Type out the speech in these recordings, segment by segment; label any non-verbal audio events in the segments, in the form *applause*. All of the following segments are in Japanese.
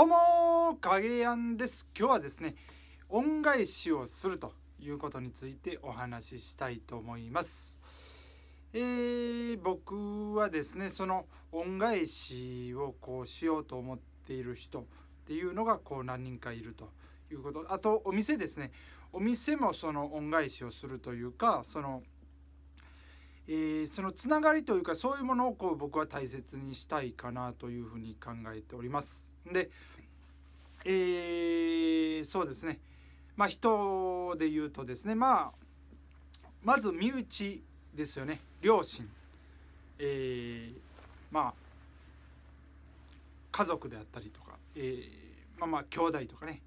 どうも影やんです今日はですね恩返しをするということについてお話ししたいと思います、えー、僕はですねその恩返しをこうしようと思っている人っていうのがこう何人かいるということあとお店ですねお店もその恩返しをするというかそのえー、そのつながりというかそういうものをこう僕は大切にしたいかなというふうに考えております。で、えー、そうですね。まあ、人で言うとですね、まあ、まず身内ですよね。両親。えー、まあ、家族であったりとか、えー、まあまあ、兄弟とかね。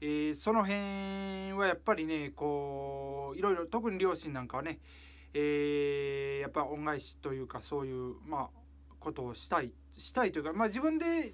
えー、その辺はやっぱりね、こう、いろいろ、特に両親なんかはね、えー、やっぱ恩返しというかそういう、まあ、ことをしたいしたいというか、まあ、自分で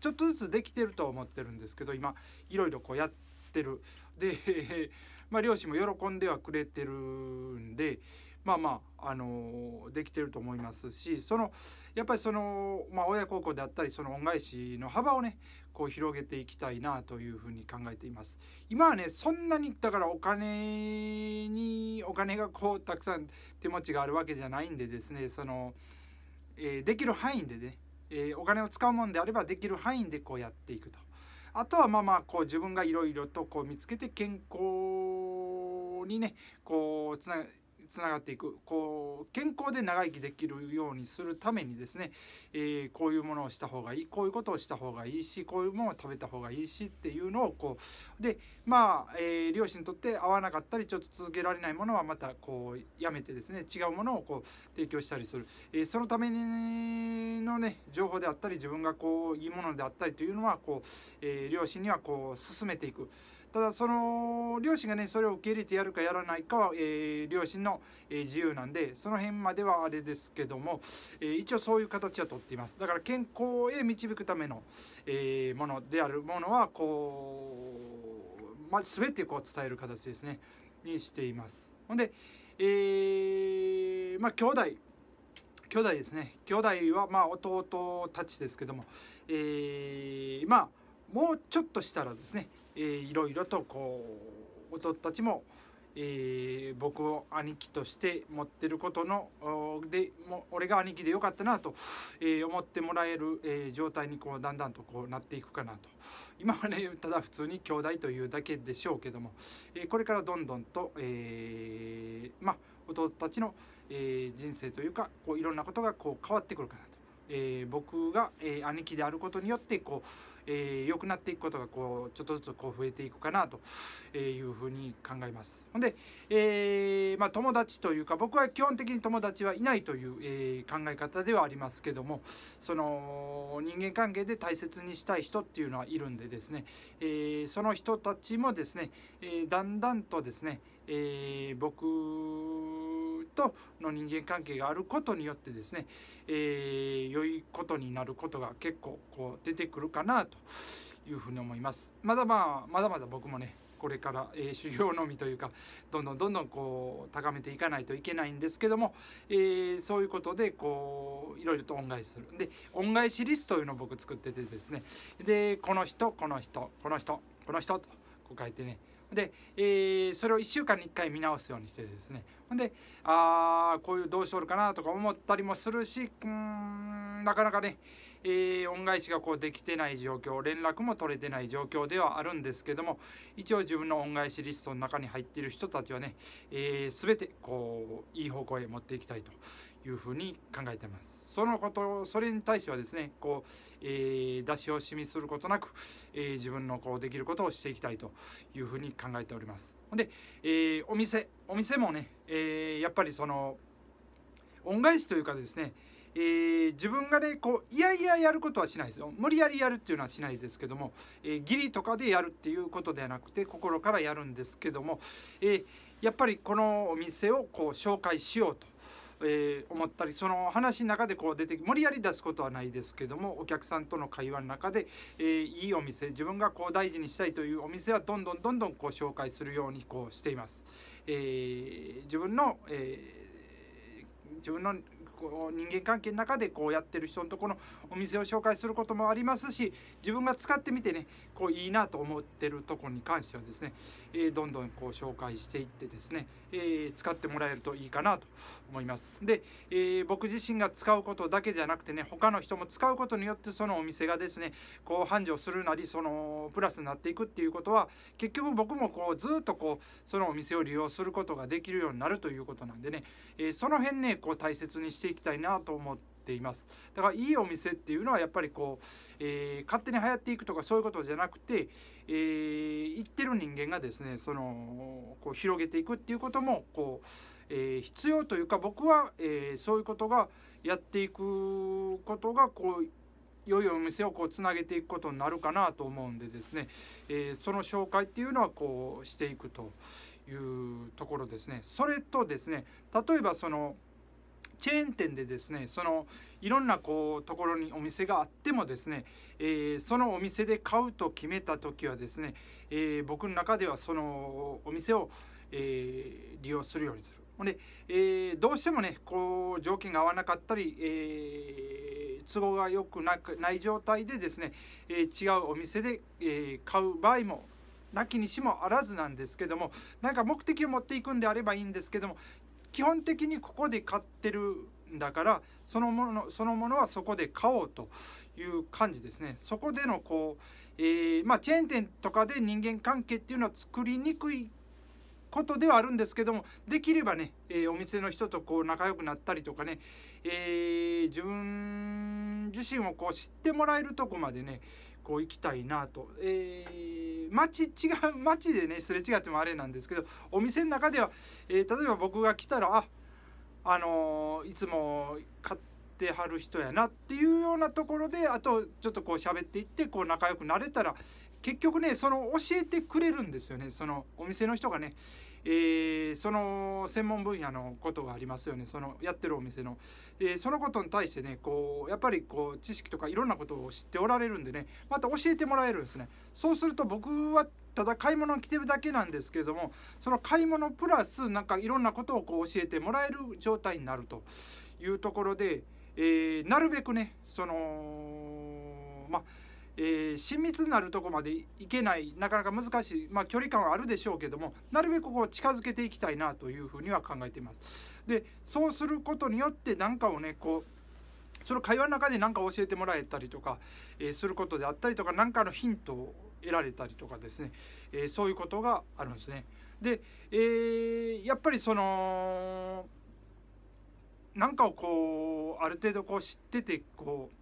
ちょっとずつできてると思ってるんですけど今いろいろこうやってるで、*laughs* まあ、両親も喜んではくれてるんでまあまあ、あのー、できてると思いますしそのやっぱりその、まあ、親孝行であったりその恩返しの幅をねこう広げていきたいなというふうに考えています今はねそんなにだからお金にお金がこうたくさん手持ちがあるわけじゃないんでですねその、えー、できる範囲でねえー、お金を使うもんであればできる範囲でこうやっていくとあとはまあまあこう自分がいろいろとこう見つけて健康にねこうつなつながっていくこう健康で長生きできるようにするためにですね、えー、こういうものをした方がいいこういうことをした方がいいしこういうものを食べた方がいいしっていうのをこうでまあ、えー、両親にとって合わなかったりちょっと続けられないものはまたこうやめてですね違うものをこう提供したりする、えー、そのために、ねのね情報であったり自分がこういいものであったりというのはこう、えー、両親にはこう進めていくただその両親がねそれを受け入れてやるかやらないかは、えー、両親の、えー、自由なんでその辺まではあれですけども、えー、一応そういう形はとっていますだから健康へ導くための、えー、ものであるものはこう、まあ、全てこう伝える形ですねにしていますほんでえー、まあ兄弟兄弟ですね兄弟はまあ弟たちですけども、えー、まあもうちょっとしたらですね、えー、いろいろとこう弟たちも、えー、僕を兄貴として持ってることのでも俺が兄貴でよかったなと、えー、思ってもらえる、えー、状態にこうだんだんとこうなっていくかなと今はねただ普通に兄弟というだけでしょうけども、えー、これからどんどんと、えー、まあ弟たちの、えー、人生というかこういろんなことがこう変わってくるかなと、えー、僕が、えー、兄貴であることによってこう、え良くなっていくことがこうちょっとずつこう増えていくかなというふうに考えますほんで、えまあ、友達というか僕は基本的に友達はいないという、え考え方ではありますけどもその人間関係で大切にしたい人っていうのはいるんでですね、えその人たちもですね、えだんだんとですね、え僕との人間関係があることによってですね、えー、良いことになることが結構こう出てくるかなというふうに思います。まだまあまだまだ僕もねこれから、えー、修行のみというかどんどんどんどんこう高めていかないといけないんですけども、えー、そういうことでこういろいろと恩返しするで恩返しリストというのを僕作っててですねでこの人この人この人この人とこう書いてねで、えー、それを1週間に1回見直すようにしてですねほんでああこういうどうしよるかなとか思ったりもするしうんなかなかね、えー、恩返しがこうできてない状況連絡も取れてない状況ではあるんですけども一応自分の恩返しリストの中に入っている人たちはね、えー、全てこういい方向へ持っていきたいというふうに考えてます。そのことそれに対してはですねこう、えー、出し惜しみすることなく、えー、自分のこうできることをしていきたいというふうに考えております。で、えー、お店お店もね、えー、やっぱりその恩返しというかですねえー、自分がねこういやいややることはしないですよ無理やりやるっていうのはしないですけども、えー、義理とかでやるっていうことではなくて心からやるんですけども、えー、やっぱりこのお店をこう紹介しようとえー、思ったりその話の中でこう出て無理やり出すことはないですけどもお客さんとの会話の中で、えー、いいお店自分がこう大事にしたいというお店はどんどんどんどんこう紹介するようにこうしています。えー、自分の、え自分のこう人間関係の中でこうやってる人のとこのお店を紹介することもありますし自分が使ってみてねこういいなと思ってるとこに関してはですね、えー、どんどんこう紹介していってですね、えー、使ってもらえるといいかなと思います。で、えー、僕自身が使うことだけじゃなくてね他の人も使うことによってそのお店がですねこう繁盛するなりそのプラスになっていくっていうことは結局僕もこうずっとこうそのお店を利用することができるようになるということなんでね、えー、その辺ねこう大切にしていきたいなと思っていますだからいいお店っていうのはやっぱりこう、えー、勝手に流行っていくとかそういうことじゃなくて、えー、行ってる人間がですねそのこう広げていくっていうこともこう、えー、必要というか僕は、えー、そういうことがやっていくことがこう良いお店をこうつなげていくことになるかなと思うんでですね、えー、その紹介っていうのはこうしていくというところですね。それとですね例えばそのチェーン店でですねそのいろんなこうところにお店があってもですね、えー、そのお店で買うと決めた時はですね、えー、僕の中ではそのお店を、えー、利用するようにする。ほんで、えどうしてもねこう条件が合わなかったり、え都合が良くなくない状態でですね、え違うお店で、え買う場合もなきにしもあらずなんですけどもなんか目的を持っていくんであればいいんですけども基本的にここで買ってるんだからそのものそのものはそこで買おうという感じですねそこでのこう、えー、まあ、チェーン店とかで人間関係っていうのは作りにくいことではあるんですけどもできればね、えー、お店の人とこう仲良くなったりとかね、えー、自分自身をこう知ってもらえるとこまでねこう行きたいなと、えー街違う *laughs* 街でねすれ違ってもあれなんですけどお店の中では、えー、例えば僕が来たらああのー、いつも買ってはる人やなっていうようなところであとちょっとこう喋っていってこう仲良くなれたら結局ねその教えてくれるんですよねそのお店の人がねえー、その専門分野のことがありますよねそのやってるお店の、えー、そのことに対してねこうやっぱりこう知識とかいろんなことを知っておられるんでねまた教えてもらえるんですねそうすると僕はただ買い物に来てるだけなんですけどもその買い物プラスなんかいろんなことをこう教えてもらえる状態になるというところで、えー、なるべくねそのまあえー、親密になるとこまでいけないなかなか難しい、まあ、距離感はあるでしょうけどもなるべくこう近づけていきたいなというふうには考えています。でそうすることによって何かをねこうその会話の中で何か教えてもらえたりとか、えー、することであったりとか何かのヒントを得られたりとかですね、えー、そういうことがあるんですね。で、えー、やっぱりその何かをこうある程度こう知っててこう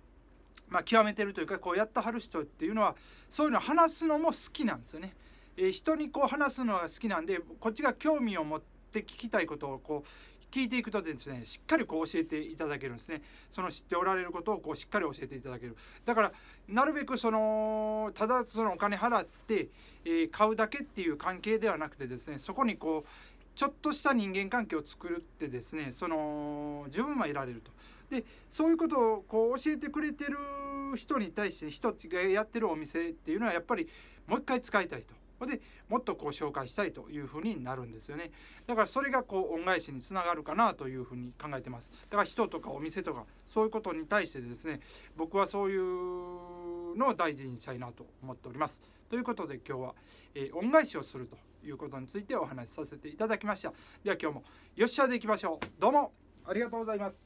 まあ、極めてるというかこうやってはる人っていうのはそういうの話すのも好きなんですよね。えー、人にこう話すのが好きなんでこっちが興味を持って聞きたいことをこう聞いていくとですねしっかりこう教えていただけるんですねその知っておられることをこうしっかり教えていただけるだからなるべくそのただそのお金払って、えー、買うだけっていう関係ではなくてですねそこにこうちょっとした人間関係を作るってですねその十分は得られると。でそういうことをこう教えてくれてる人に対して人がやってるお店っていうのはやっぱりもう一回使いたいと。でもっとこう紹介したいというふうになるんですよねだからそれがこう恩返しにつながるかなというふうに考えてますだから人とかお店とかそういうことに対してですね僕はそういうのを大事にしたいなと思っておりますということで今日は、えー、恩返しをするということについてお話しさせていただきましたでは今日もよっしゃでいきましょうどうもありがとうございます